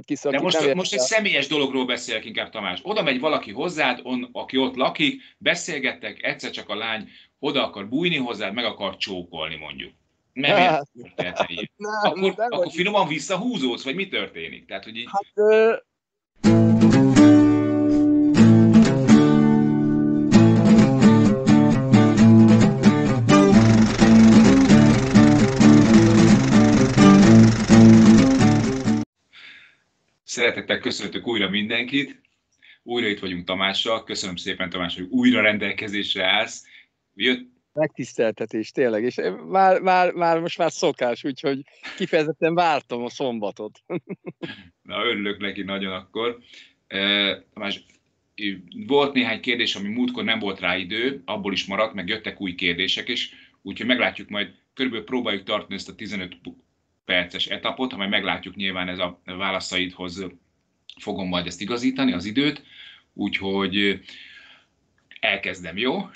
Kiszakít, De most, nem most egy személyes dologról beszélek inkább, Tamás. Oda megy valaki hozzád, on, aki ott lakik, beszélgettek, egyszer csak a lány oda akar bújni hozzád, meg akar csókolni mondjuk. Nem, nem, hát, nem, nem, akkor, nem nem, finoman visszahúzódsz, vagy nem, történik? nem, nem, nem, Hát Szeretettel köszöntök újra mindenkit. Újra itt vagyunk Tamással. Köszönöm szépen, Tamás, hogy újra rendelkezésre állsz. Jött Megtiszteltetés, tényleg, és már, már, már most már szokás, úgyhogy kifejezetten vártam a szombatot. Na, örülök neki nagyon akkor. E, Tamás, volt néhány kérdés, ami múltkor nem volt rá idő, abból is maradt, meg jöttek új kérdések, és úgyhogy meglátjuk majd, körülbelül próbáljuk tartani ezt a 15 perces etapot, majd meglátjuk nyilván ez a válaszaidhoz fogom majd ezt igazítani, az időt, úgyhogy eh, elkezdem, jó?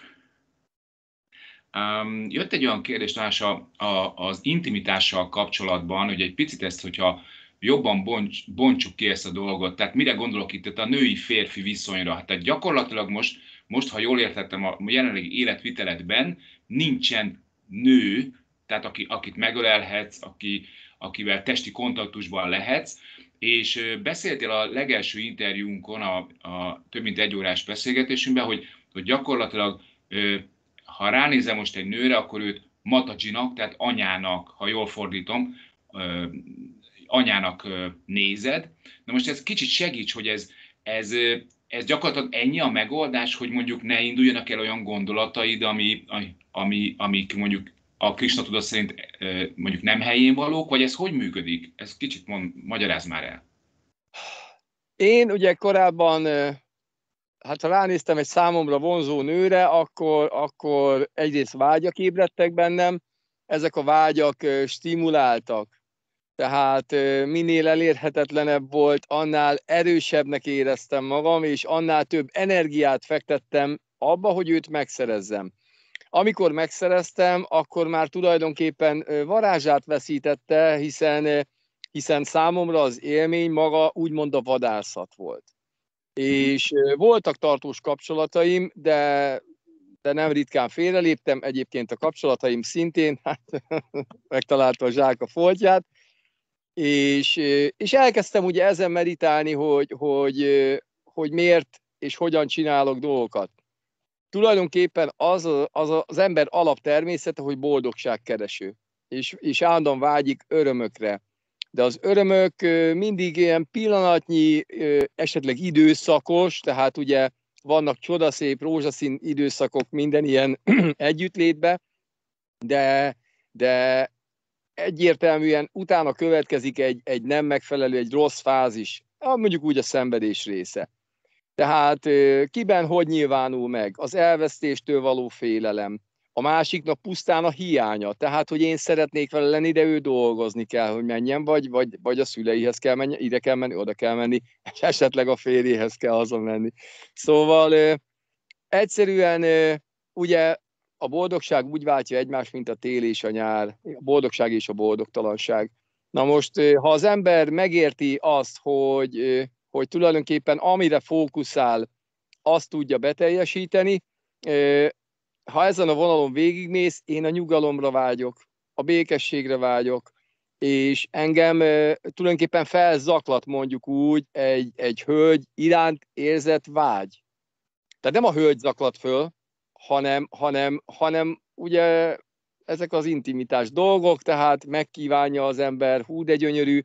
Um, jött egy olyan kérdés Nás, a, a, az intimitással kapcsolatban, hogy egy picit ezt, hogyha jobban bonts, bontsuk ki ezt a dolgot, tehát mire gondolok itt, tehát a női-férfi viszonyra, hát tehát gyakorlatilag most, most, ha jól értettem a jelenlegi életviteletben, nincsen nő tehát aki, akit megölelhetsz, aki, akivel testi kontaktusban lehetsz, és beszéltél a legelső interjúnkon, a, a több mint egy órás beszélgetésünkben, hogy, hogy gyakorlatilag, ha ránézem most egy nőre, akkor őt matacsinak, tehát anyának, ha jól fordítom, anyának nézed. Na most ez kicsit segíts, hogy ez, ez, ez gyakorlatilag ennyi a megoldás, hogy mondjuk ne induljanak el olyan gondolataid, ami, ami, amik mondjuk a Krisna tudat szerint mondjuk nem helyén valók, vagy ez hogy működik? Ez kicsit mond, magyaráz már el. Én ugye korábban, hát ha ránéztem egy számomra vonzó nőre, akkor, akkor egyrészt vágyak ébredtek bennem, ezek a vágyak stimuláltak. Tehát minél elérhetetlenebb volt, annál erősebbnek éreztem magam, és annál több energiát fektettem abba, hogy őt megszerezzem. Amikor megszereztem, akkor már tulajdonképpen varázsát veszítette, hiszen, hiszen számomra az élmény maga úgymond a vadászat volt. Mhm. És voltak tartós kapcsolataim, de, de nem ritkán félreléptem, egyébként a kapcsolataim szintén, hát megtalálta a zsák a foltját, és, és elkezdtem ugye ezen meditálni, hogy, hogy, hogy miért és hogyan csinálok dolgokat tulajdonképpen az, a, az a, az ember alaptermészete, hogy boldogságkereső, és, és állandóan vágyik örömökre. De az örömök mindig ilyen pillanatnyi, esetleg időszakos, tehát ugye vannak csodaszép, rózsaszín időszakok minden ilyen együttlétbe, de, de egyértelműen utána következik egy, egy nem megfelelő, egy rossz fázis, mondjuk úgy a szenvedés része. Tehát kiben hogy nyilvánul meg? Az elvesztéstől való félelem, a másiknak pusztán a hiánya. Tehát, hogy én szeretnék vele lenni, de ő dolgozni kell, hogy menjen, vagy, vagy, vagy a szüleihez kell menni, ide kell menni, oda kell menni, és esetleg a férjéhez kell hazamenni menni. Szóval egyszerűen ugye a boldogság úgy váltja egymást, mint a tél és a nyár, a boldogság és a boldogtalanság. Na most, ha az ember megérti azt, hogy hogy tulajdonképpen amire fókuszál, azt tudja beteljesíteni. Ha ezen a vonalon végigmész, én a nyugalomra vágyok, a békességre vágyok, és engem tulajdonképpen felzaklat mondjuk úgy egy, egy hölgy iránt érzett vágy. Tehát nem a hölgy zaklat föl, hanem, hanem, hanem ugye ezek az intimitás dolgok, tehát megkívánja az ember, hú de gyönyörű,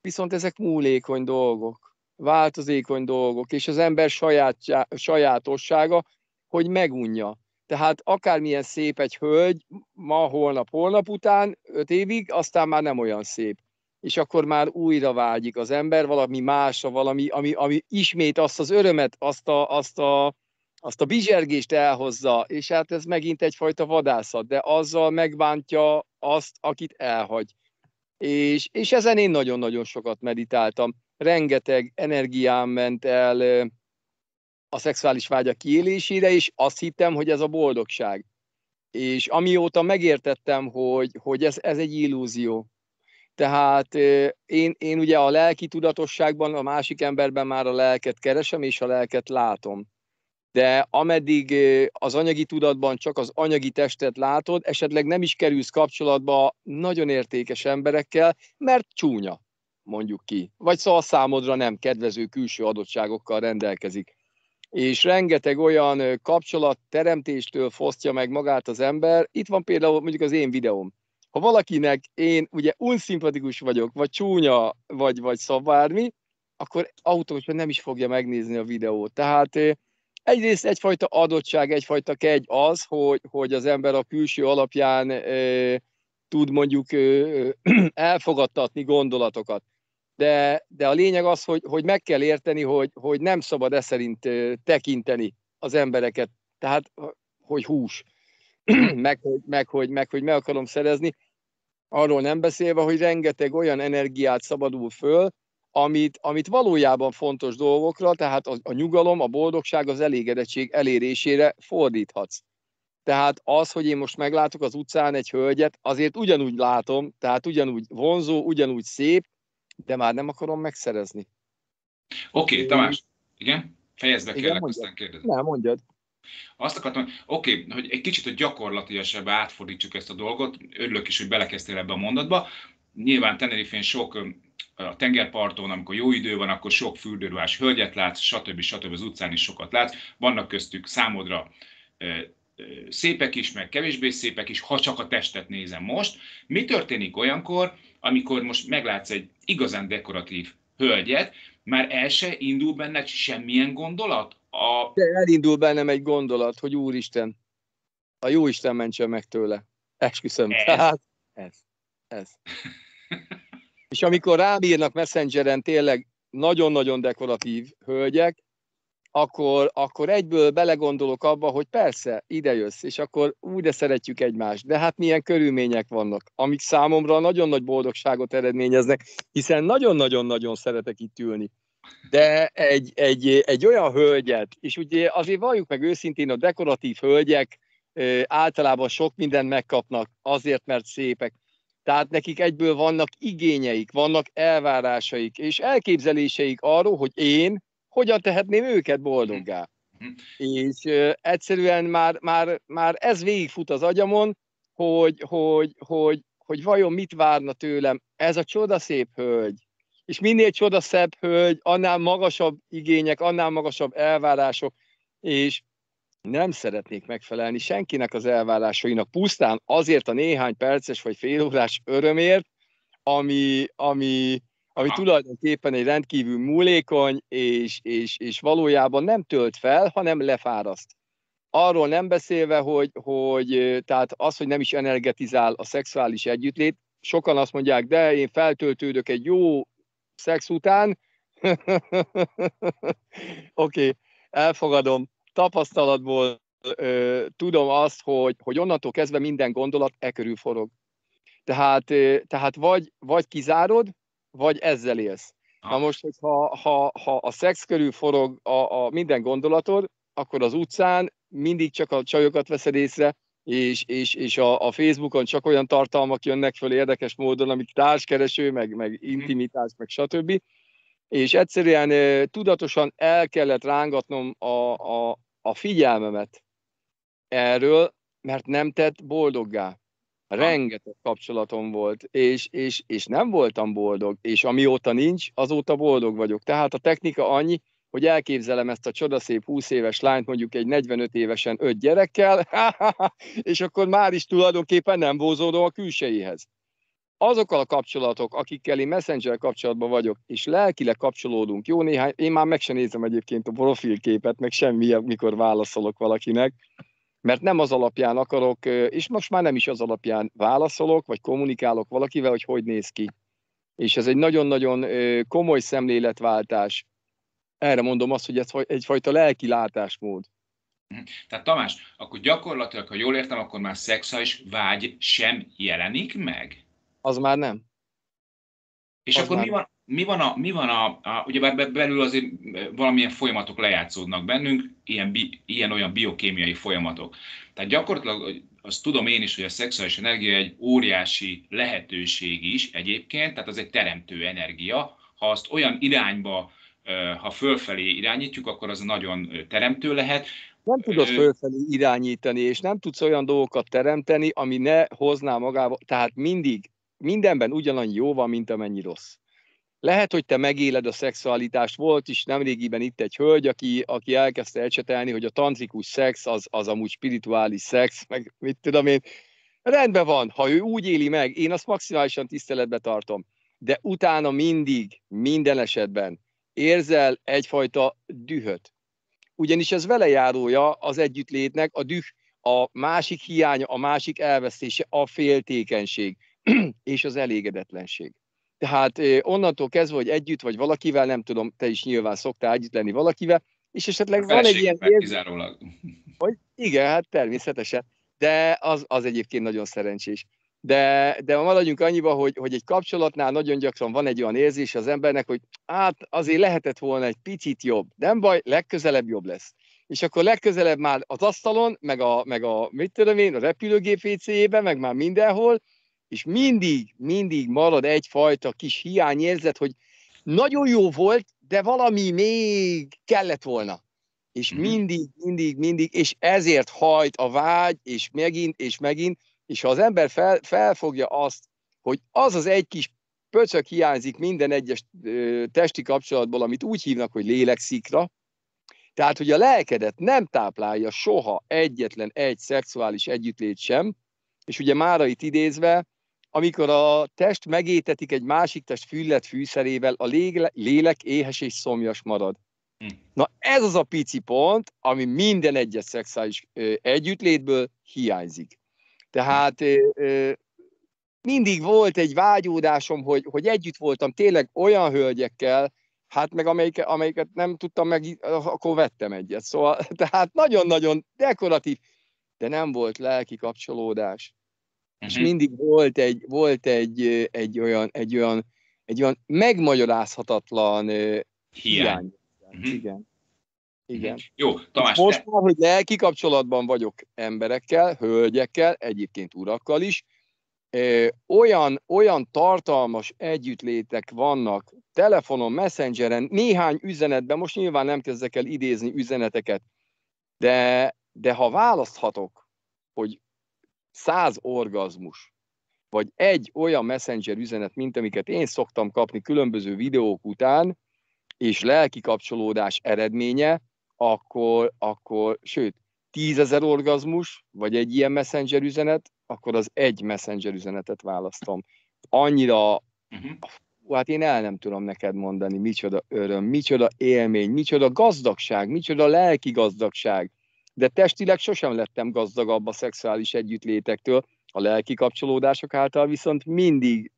viszont ezek múlékony dolgok változékony dolgok, és az ember sajátja, sajátossága, hogy megunja. Tehát akármilyen szép egy hölgy, ma, holnap, holnap után, öt évig, aztán már nem olyan szép. És akkor már újra vágyik az ember valami másra, valami, ami, ami ismét azt az örömet, azt a, azt a, azt a bizsergést elhozza, és hát ez megint egyfajta vadászat, de azzal megbántja azt, akit elhagy. És, és ezen én nagyon-nagyon sokat meditáltam rengeteg energiám ment el a szexuális vágya kiélésére, és azt hittem, hogy ez a boldogság. És amióta megértettem, hogy, hogy ez, ez egy illúzió. Tehát én, én ugye a lelki tudatosságban, a másik emberben már a lelket keresem, és a lelket látom. De ameddig az anyagi tudatban csak az anyagi testet látod, esetleg nem is kerülsz kapcsolatba nagyon értékes emberekkel, mert csúnya mondjuk ki, vagy szóval számodra nem kedvező külső adottságokkal rendelkezik. És rengeteg olyan kapcsolat teremtéstől fosztja meg magát az ember. Itt van például mondjuk az én videóm. Ha valakinek én ugye unszimpatikus vagyok, vagy csúnya, vagy, vagy szabármi, akkor automatikusan nem is fogja megnézni a videót. Tehát egyrészt egyfajta adottság, egyfajta kegy az, hogy, hogy az ember a külső alapján e, tud mondjuk e, elfogadtatni gondolatokat de, de a lényeg az, hogy, hogy meg kell érteni, hogy, hogy nem szabad e szerint tekinteni az embereket, tehát hogy hús, meg, hogy, meg, hogy, meg hogy meg akarom szerezni, arról nem beszélve, hogy rengeteg olyan energiát szabadul föl, amit, amit valójában fontos dolgokra, tehát a, a nyugalom, a boldogság, az elégedettség elérésére fordíthatsz. Tehát az, hogy én most meglátok az utcán egy hölgyet, azért ugyanúgy látom, tehát ugyanúgy vonzó, ugyanúgy szép, de már nem akarom megszerezni. Oké, okay, Tamás, igen? Fejezd be, kérlek, mondjad. aztán kérdezem. Nem, mondjad. Azt akartam, oké, okay, hogy egy kicsit a gyakorlatilasabb átfordítsuk ezt a dolgot, örülök is, hogy belekezdtél ebbe a mondatba. Nyilván Tenerifén sok a tengerparton, amikor jó idő van, akkor sok fürdőruhás hölgyet látsz, stb. stb. az utcán is sokat látsz. Vannak köztük számodra szépek is, meg kevésbé szépek is, ha csak a testet nézem most. Mi történik olyankor, amikor most meglátsz egy igazán dekoratív hölgyet, már el se indul benned semmilyen gondolat? A... De elindul bennem egy gondolat, hogy Úristen, a jó Isten mentse meg tőle. Esküszöm. Ez. Tehát ez. Ez. És amikor rám írnak messengeren tényleg nagyon-nagyon dekoratív hölgyek, akkor, akkor egyből belegondolok abba, hogy persze, ide jössz, és akkor újra szeretjük egymást. De hát milyen körülmények vannak, amik számomra nagyon nagy boldogságot eredményeznek, hiszen nagyon-nagyon-nagyon szeretek itt ülni. De egy, egy, egy olyan hölgyet, és ugye azért valljuk meg őszintén, a dekoratív hölgyek általában sok mindent megkapnak, azért, mert szépek. Tehát nekik egyből vannak igényeik, vannak elvárásaik, és elképzeléseik arról, hogy én, hogyan tehetném őket mhm. boldoggá? Mhm. És ö, egyszerűen már, már, már ez végigfut az agyamon, hogy, hogy, hogy, hogy vajon mit várna tőlem ez a csodaszép hölgy. És minél csodaszebb hölgy, annál magasabb igények, annál magasabb elvárások, és nem szeretnék megfelelni senkinek az elvárásainak, pusztán azért a néhány perces vagy félórás örömért, ami, ami, ami ah. tulajdonképpen egy rendkívül múlékony, és, és, és valójában nem tölt fel, hanem lefáraszt. Arról nem beszélve, hogy, hogy tehát az, hogy nem is energetizál a szexuális együttlét, sokan azt mondják, de én feltöltődök egy jó szex után, oké, okay, elfogadom, tapasztalatból ö, tudom azt, hogy, hogy onnantól kezdve minden gondolat e körül forog. Tehát, ö, tehát vagy, vagy kizárod, vagy ezzel élsz. Na ah. most, hogyha ha, ha a szex körül forog a, a minden gondolatod, akkor az utcán mindig csak a csajokat veszed észre, és, és, és a, a Facebookon csak olyan tartalmak jönnek föl érdekes módon, amik társkereső, meg, meg mhm. intimitás, meg stb. És egyszerűen tudatosan el kellett rángatnom a, a, a figyelmemet erről, mert nem tett boldoggá. Rengeteg kapcsolatom volt, és, és, és nem voltam boldog, és amióta nincs, azóta boldog vagyok. Tehát a technika annyi, hogy elképzelem ezt a csodaszép 20 éves lányt mondjuk egy 45 évesen öt gyerekkel, és akkor már is tulajdonképpen nem vózódom a külseihez. Azok a kapcsolatok, akikkel én messenger kapcsolatban vagyok, és lelkileg kapcsolódunk, jó néhány, én már meg sem nézem egyébként a profilképet, meg semmi, mikor válaszolok valakinek, mert nem az alapján akarok, és most már nem is az alapján válaszolok, vagy kommunikálok valakivel, hogy hogy néz ki. És ez egy nagyon-nagyon komoly szemléletváltás. Erre mondom azt, hogy ez egyfajta lelki látásmód. Mhm. Tehát Tamás, akkor gyakorlatilag, ha jól értem, akkor már szexuális vágy sem jelenik meg? Az már nem. És az akkor mi van, mi van a, mi van a, a bár belül azért e, valamilyen folyamatok lejátszódnak bennünk, ilyen, bi, ilyen olyan biokémiai folyamatok. Tehát gyakorlatilag azt tudom én is, hogy a szexuális energia egy óriási lehetőség is egyébként, tehát az egy teremtő energia, ha azt olyan irányba, e, ha fölfelé irányítjuk, akkor az nagyon e, teremtő lehet, nem tudod fölfelé irányítani, és nem tudsz olyan dolgokat teremteni, ami ne hozná magába, tehát mindig, mindenben ugyanannyi jó van, mint amennyi rossz lehet, hogy te megéled a szexualitást. Volt is nemrégiben itt egy hölgy, aki, aki elkezdte ecsetelni, hogy a tantrikus szex az, az amúgy spirituális szex, meg mit tudom én. Rendben van, ha ő úgy éli meg, én azt maximálisan tiszteletbe tartom. De utána mindig, minden esetben érzel egyfajta dühöt. Ugyanis ez velejárója az együttlétnek, a düh, a másik hiánya, a másik elvesztése, a féltékenység és az elégedetlenség. Tehát onnantól kezdve, hogy együtt vagy valakivel, nem tudom, te is nyilván szoktál együtt lenni valakivel, és esetleg van egy ilyen... Kizárólag. Hogy igen, hát természetesen. De az, az egyébként nagyon szerencsés. De, de maradjunk annyiba, hogy, hogy egy kapcsolatnál nagyon gyakran van egy olyan érzés az embernek, hogy hát azért lehetett volna egy picit jobb. Nem baj, legközelebb jobb lesz. És akkor legközelebb már az asztalon, meg a, meg a mit tudom én, a repülőgép meg már mindenhol, és mindig, mindig marad egyfajta kis hiányérzet, hogy nagyon jó volt, de valami még kellett volna. És mhm. mindig, mindig, mindig, és ezért hajt a vágy, és megint, és megint, és ha az ember fel, felfogja azt, hogy az az egy kis pöcök hiányzik minden egyes ö, testi kapcsolatból, amit úgy hívnak, hogy lélekszikra, tehát, hogy a lelkedet nem táplálja soha egyetlen egy szexuális együttlét sem, és ugye Márait idézve, amikor a test megétetik egy másik test füllet fűszerével, a légle, lélek éhes és szomjas marad. Hm. Na ez az a pici pont, ami minden egyes szexuális együttlétből hiányzik. Tehát mindig volt egy vágyódásom, hogy, hogy együtt voltam tényleg olyan hölgyekkel, hát meg amelyiket, amelyiket nem tudtam meg, akkor vettem egyet. Szóval, tehát nagyon-nagyon dekoratív, de nem volt lelki kapcsolódás. Uh-huh. És mhm. mindig volt egy, volt egy, egy olyan, egy olyan, egy olyan megmagyarázhatatlan hiány. hiány. Uh-huh. Igen. Igen. Uh-huh. Jó, Tamás. És most már, hogy lelki kapcsolatban vagyok emberekkel, hölgyekkel, egyébként urakkal is, olyan, olyan tartalmas együttlétek vannak telefonon, messengeren, néhány üzenetben, most nyilván nem kezdek el idézni üzeneteket, de, de ha választhatok, hogy száz orgazmus, vagy egy olyan messenger üzenet, mint amiket én szoktam kapni különböző videók után, és lelki kapcsolódás eredménye, akkor, akkor sőt, tízezer orgazmus, vagy egy ilyen messenger üzenet, akkor az egy messenger üzenetet választom. Annyira, uh-huh. hát én el nem tudom neked mondani, micsoda öröm, micsoda élmény, micsoda gazdagság, micsoda lelki gazdagság, de testileg sosem lettem gazdagabb a szexuális együttlétektől, a lelki kapcsolódások által viszont mindig,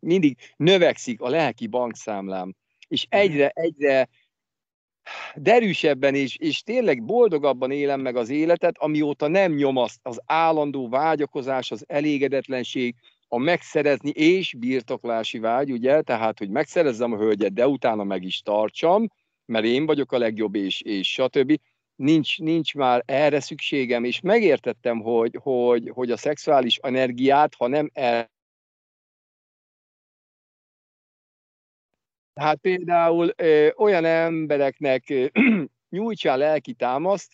mindig növekszik a lelki bankszámlám, és egyre, egyre derűsebben és, és tényleg boldogabban élem meg az életet, amióta nem az, az állandó vágyakozás, az elégedetlenség, a megszerezni és birtoklási vágy, ugye, tehát, hogy megszerezzem a hölgyet, de utána meg is tartsam, mert én vagyok a legjobb, és, és stb nincs, nincs már erre szükségem, és megértettem, hogy, hogy, hogy a szexuális energiát, ha nem el... Hát például ö, olyan embereknek ö, nyújtsál lelki támaszt,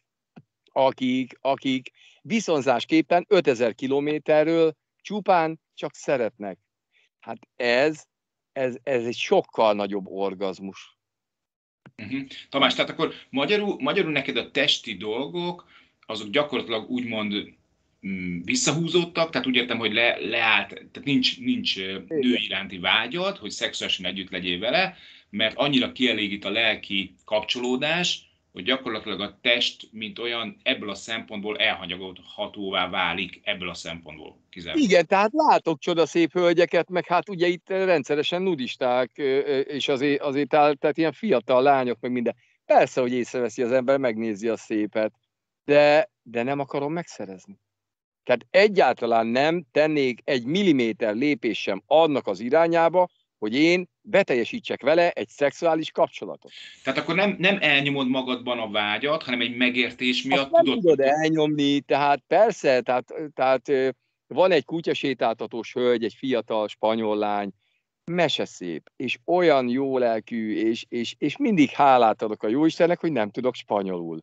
akik, akik viszonzásképpen 5000 kilométerről csupán csak szeretnek. Hát ez, ez, ez egy sokkal nagyobb orgazmus Uh-huh. Tamás, tehát akkor magyarul, magyarul neked a testi dolgok, azok gyakorlatilag úgymond mm, visszahúzódtak, tehát úgy értem, hogy le, leállt, tehát nincs, nincs nő iránti vágyad, hogy szexuálisan együtt legyél vele, mert annyira kielégít a lelki kapcsolódás, hogy gyakorlatilag a test, mint olyan ebből a szempontból elhanyagolhatóvá válik, ebből a szempontból kizárólag. Igen, tehát látok csodaszép hölgyeket, meg hát ugye itt rendszeresen nudisták, és azért, azért áll, tehát ilyen fiatal lányok, meg minden. Persze, hogy észreveszi az ember, megnézi a szépet, de, de nem akarom megszerezni. Tehát egyáltalán nem tennék egy milliméter sem annak az irányába, hogy én beteljesítsek vele egy szexuális kapcsolatot. Tehát akkor nem, nem elnyomod magadban a vágyat, hanem egy megértés miatt Azt hát nem tudod... elnyomni, tehát persze, tehát, tehát van egy kutyasétáltatós hölgy, egy fiatal spanyol lány, szép, és olyan jó lelkű, és, és, és mindig hálát adok a Jóistennek, hogy nem tudok spanyolul.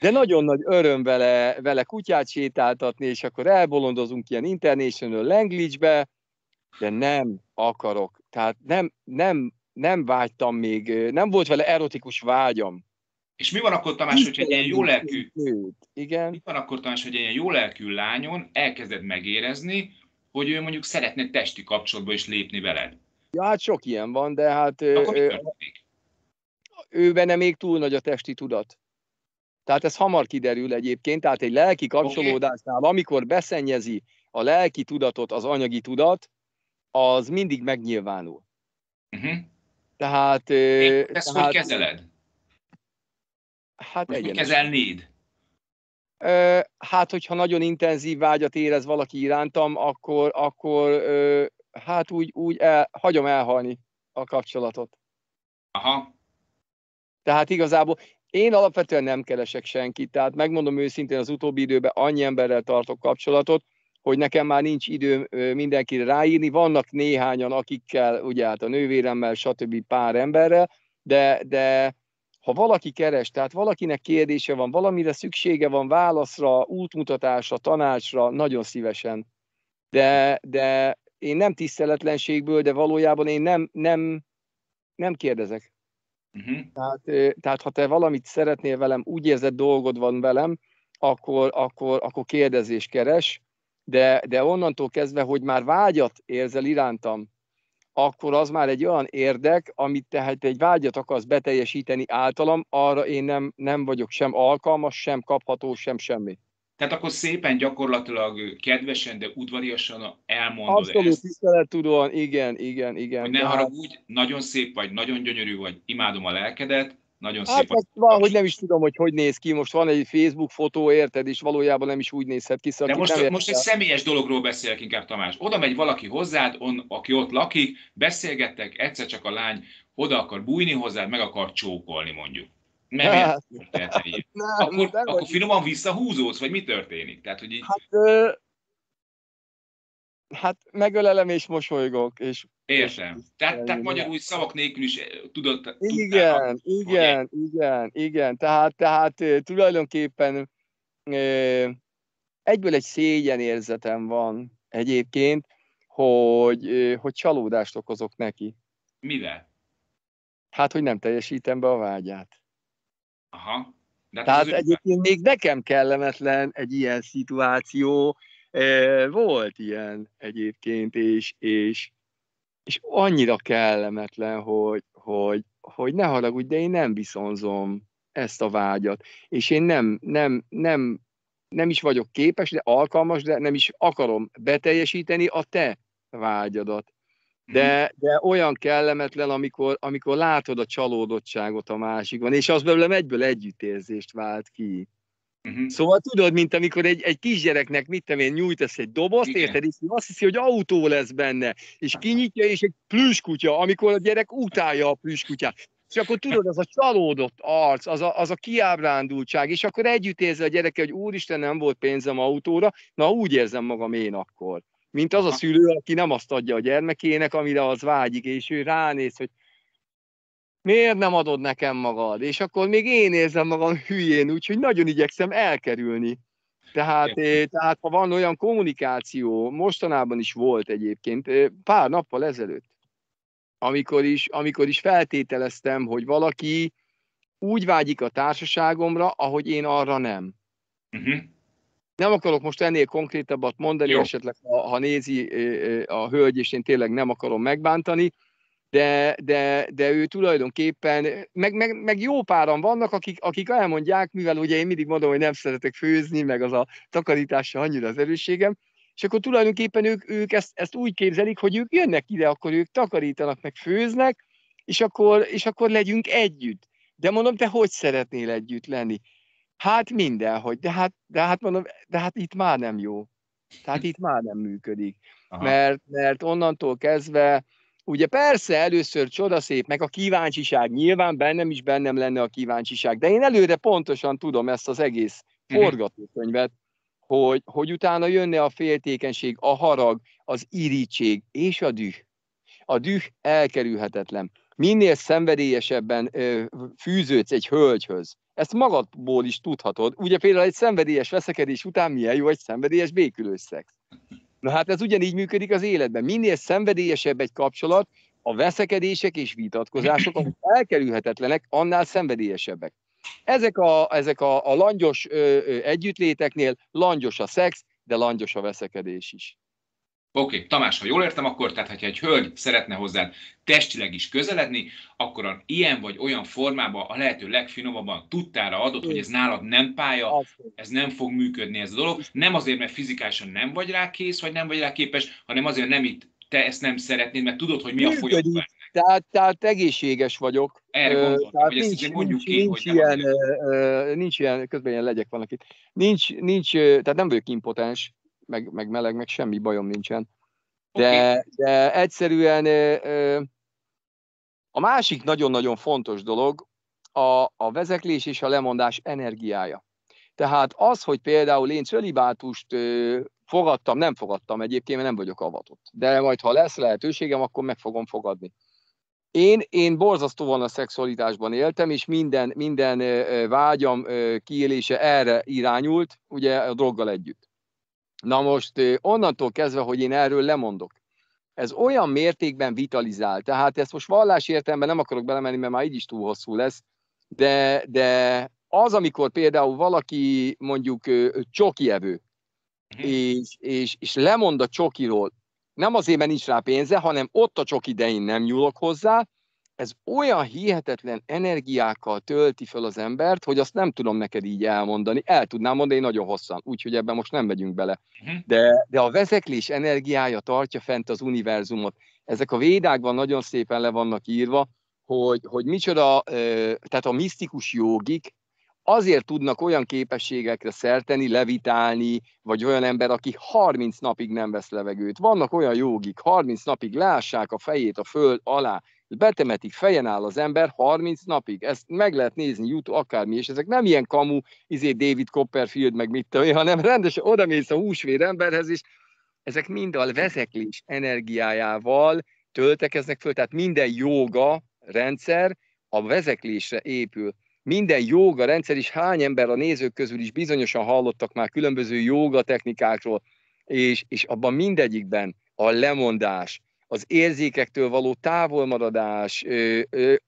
De nagyon nagy öröm vele, vele kutyát sétáltatni, és akkor elbolondozunk ilyen international language-be, de nem akarok tehát nem, nem, nem vágytam még, nem volt vele erotikus vágyam. És mi van akkor, Tamás, hogyha egy ilyen jó lelkű... Igen. Mi van akkor, Tamás, hogy egy ilyen jó lelkű lányon elkezded megérezni, hogy ő mondjuk szeretne testi kapcsolatba is lépni veled? Ja, hát sok ilyen van, de hát... Akkor ő, ő benne még túl nagy a testi tudat. Tehát ez hamar kiderül egyébként, tehát egy lelki kapcsolódásnál, okay. amikor beszennyezi a lelki tudatot az anyagi tudat, az mindig megnyilvánul. Uh-huh. Tehát... Ezt tehát, hogy kezeled? Hát egyenes. Kezelnéd? Hát, hogyha nagyon intenzív vágyat érez valaki irántam, akkor, akkor hát úgy, úgy el, hagyom elhalni a kapcsolatot. Aha. Tehát igazából én alapvetően nem keresek senkit, tehát megmondom őszintén, az utóbbi időben annyi emberrel tartok kapcsolatot, hogy nekem már nincs idő mindenkire ráírni. Vannak néhányan, akikkel, ugye hát a nővéremmel, stb. pár emberrel, de, de ha valaki keres, tehát valakinek kérdése van, valamire szüksége van, válaszra, útmutatásra, tanácsra, nagyon szívesen. De, de én nem tiszteletlenségből, de valójában én nem, nem, nem kérdezek. Uh-huh. Tehát, tehát ha te valamit szeretnél velem, úgy érzed, dolgod van velem, akkor, akkor, akkor kérdezés keres, de, de onnantól kezdve, hogy már vágyat érzel irántam, akkor az már egy olyan érdek, amit tehát egy vágyat akarsz beteljesíteni általam, arra én nem, nem vagyok sem alkalmas, sem kapható, sem semmi. Tehát akkor szépen gyakorlatilag kedvesen, de udvariasan elmondod Abszolút ezt. Abszolút tudóan, igen, igen, igen. Hogy ne haragudj, hát- nagyon szép vagy, nagyon gyönyörű vagy, imádom a lelkedet, nagyon hát szép. Hát van, hogy nem is tudom, hogy hogy néz ki. Most van egy Facebook fotó, érted, és valójában nem is úgy nézhet ki. Szóval De most, nem most egy személyes dologról beszélek inkább, Tamás. Oda megy valaki hozzád, on, aki ott lakik, beszélgettek, egyszer csak a lány oda akar bújni hozzád, meg akar csókolni mondjuk. Nem, nem, hát, nem, akkor, nem akkor finoman visszahúzódsz, vagy mi történik? Tehát, hogy így... Hát, Hát megölelem és mosolygok. És Értem. Tehát, tehát magyar új szavak nélkül is eh, tudod. Igen, tudtál, igen, hogy... igen, igen. Tehát, tehát eh, tulajdonképpen eh, egyből egy szégyen érzetem van egyébként, hogy, hogy csalódást okozok neki. Mivel? Hát, hogy nem teljesítem be a vágyát. Aha. De hát Tehát egyébként még nekem kellemetlen egy ilyen szituáció, Eh, volt ilyen egyébként, és, és, és annyira kellemetlen, hogy, hogy, hogy ne haragudj, de én nem viszonzom ezt a vágyat, és én nem, nem, nem, nem is vagyok képes, de alkalmas, de nem is akarom beteljesíteni a te vágyadat. De, mhm. de olyan kellemetlen, amikor, amikor látod a csalódottságot a másikban, és az belőlem egyből együttérzést vált ki. Uh-huh. Szóval tudod, mint amikor egy, egy kisgyereknek, mit tudom én, nyújtasz egy dobozt, Igen. érted, és azt hiszi, hogy autó lesz benne, és kinyitja, és egy plüskutya, amikor a gyerek utálja a plüskutyát. És akkor tudod, az a csalódott arc, az a, az a kiábrándultság, és akkor együtt érzi a gyereke, hogy úristen, nem volt pénzem autóra, na úgy érzem magam én akkor. Mint az a szülő, aki nem azt adja a gyermekének, amire az vágyik, és ő ránéz, hogy miért nem adod nekem magad? És akkor még én érzem magam hülyén, úgyhogy nagyon igyekszem elkerülni. Tehát, eh, tehát ha van olyan kommunikáció, mostanában is volt egyébként, eh, pár nappal ezelőtt, amikor is, amikor is feltételeztem, hogy valaki úgy vágyik a társaságomra, ahogy én arra nem. Uh-huh. Nem akarok most ennél konkrétabbat mondani, Jó. esetleg ha, ha nézi eh, a hölgy, és én tényleg nem akarom megbántani, de, de, de ő tulajdonképpen, meg, meg, meg jó páran vannak, akik, akik elmondják, mivel ugye én mindig mondom, hogy nem szeretek főzni, meg az a takarítása annyira az erősségem, és akkor tulajdonképpen ők, ők ezt, ezt úgy képzelik, hogy ők jönnek ide, akkor ők takarítanak, meg főznek, és akkor, és akkor legyünk együtt. De mondom, te hogy szeretnél együtt lenni? Hát mindenhogy, de hát, de hát mondom, de hát itt már nem jó. Tehát itt már nem működik. Aha. Mert, mert onnantól kezdve Ugye persze először csodaszép, meg a kíváncsiság, nyilván bennem is bennem lenne a kíváncsiság, de én előre pontosan tudom ezt az egész mhm. forgatókönyvet, hogy, hogy utána jönne a féltékenység, a harag, az irítség és a düh. A düh elkerülhetetlen. Minél szenvedélyesebben ö, fűződsz egy hölgyhöz, ezt magadból is tudhatod. Ugye például egy szenvedélyes veszekedés után milyen jó egy szenvedélyes békülőszex. Na hát ez ugyanígy működik az életben. Minél szenvedélyesebb egy kapcsolat, a veszekedések és vitatkozások, amik elkerülhetetlenek, annál szenvedélyesebbek. Ezek a, ezek a, a langyos ö, ö, együttléteknél langyos a szex, de langyos a veszekedés is. Oké, okay, Tamás, ha jól értem, akkor tehát, ha egy hölgy szeretne hozzád testileg is közeledni, akkor a ilyen vagy olyan formában a lehető legfinomabban tudtára Én. hogy ez nálad nem pálya, ez nem fog működni ez a dolog. Nem azért, mert fizikálisan nem vagy rá kész, vagy nem vagy rá képes, hanem azért nem itt te ezt nem szeretnéd, mert tudod, hogy mi a folyamat. Tehát, tehát egészséges vagyok. Erre tehát hogy nincs, ezt mondjuk nincs, ki, nincs hogy ilyen, nincs ilyen, közben ilyen legyek vannak itt. Nincs, nincs, tehát nem vagyok impotens, meg, meg meleg, meg semmi bajom nincsen. De, okay. de egyszerűen a másik nagyon-nagyon fontos dolog a, a vezeklés és a lemondás energiája. Tehát az, hogy például én cölibátust fogadtam, nem fogadtam egyébként, mert nem vagyok avatott. De majd, ha lesz lehetőségem, akkor meg fogom fogadni. Én, én borzasztóan a szexualitásban éltem, és minden, minden vágyam, kiélése erre irányult, ugye a droggal együtt. Na most onnantól kezdve, hogy én erről lemondok, ez olyan mértékben vitalizál. Tehát ezt most vallás értelemben nem akarok belemenni, mert már így is túl hosszú lesz, de, de az, amikor például valaki mondjuk evő, mhm. és, és, és lemond a csokiról, nem azért, mert nincs rá pénze, hanem ott a csok idején nem nyúlok hozzá, ez olyan hihetetlen energiákkal tölti föl az embert, hogy azt nem tudom neked így elmondani. El tudnám mondani nagyon hosszan, úgyhogy ebben most nem megyünk bele. Mhm. De, de a vezeklés energiája tartja fent az univerzumot. Ezek a védákban nagyon szépen le vannak írva, hogy, hogy micsoda, tehát a misztikus jogik azért tudnak olyan képességekre szerteni, levitálni, vagy olyan ember, aki 30 napig nem vesz levegőt. Vannak olyan jogik, 30 napig lássák a fejét a föld alá, betemetik, fejen áll az ember 30 napig. Ezt meg lehet nézni jut akármi, és ezek nem ilyen kamu, izé David Copperfield, meg mit tudom, hanem rendesen mész a húsvér emberhez, és ezek mind a vezeklés energiájával töltekeznek föl, tehát minden joga rendszer a vezeklésre épül. Minden joga rendszer is, hány ember a nézők közül is bizonyosan hallottak már különböző joga technikákról, és, és abban mindegyikben a lemondás, az érzékektől való távolmaradás,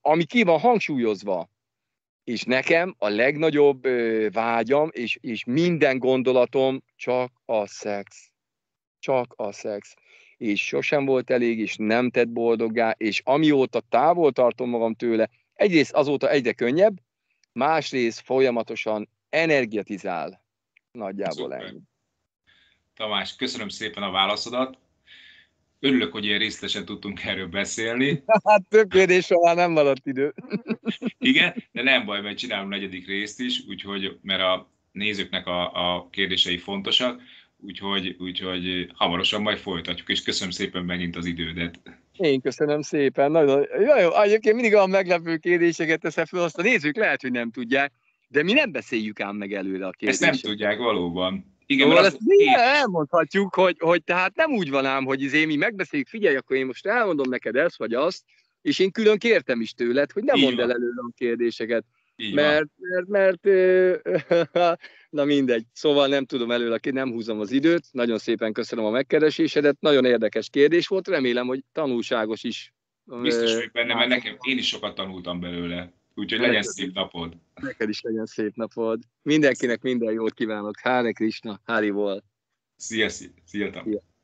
ami ki van hangsúlyozva. És nekem a legnagyobb vágyam, és, és minden gondolatom csak a szex. Csak a szex. És sosem volt elég, és nem tett boldoggá, és amióta távol tartom magam tőle, egyrészt azóta egyre könnyebb, másrészt folyamatosan energiatizál. Nagyjából Szuper. ennyi. Tamás, köszönöm szépen a válaszodat. Örülök, hogy ilyen részletesen tudtunk erről beszélni. Hát több kérdés alá nem maradt idő. Igen, de nem baj, mert csinálom negyedik részt is, úgyhogy, mert a nézőknek a, a kérdései fontosak, úgyhogy, úgyhogy hamarosan majd folytatjuk, és köszönöm szépen megint az idődet. Én köszönöm szépen. Nagyon, jó, jó, egyébként mindig a meglepő kérdéseket teszem fel, azt a nézők lehet, hogy nem tudják, de mi nem beszéljük ám meg előre a kérdéseket. Ezt nem tudják valóban. Igen, szóval mert ezt én... elmondhatjuk, hogy, hogy tehát nem úgy van ám, hogy izé, mi megbeszéljük, figyelj, akkor én most elmondom neked ezt vagy azt, és én külön kértem is tőled, hogy ne Így mondd van. el előre a kérdéseket. Így mert, van. mert, mert, mert na mindegy, szóval nem tudom előle, nem húzom az időt, nagyon szépen köszönöm a megkeresésedet, nagyon érdekes kérdés volt, remélem, hogy tanulságos is. Biztos vagyok benne, mert hát- nekem, én is sokat tanultam belőle. Úgyhogy legyen szép napod. Neked is legyen szép napod. Mindenkinek minden jót kívánok. Háre Krishna, Hárivol. Szia, szia. Szia.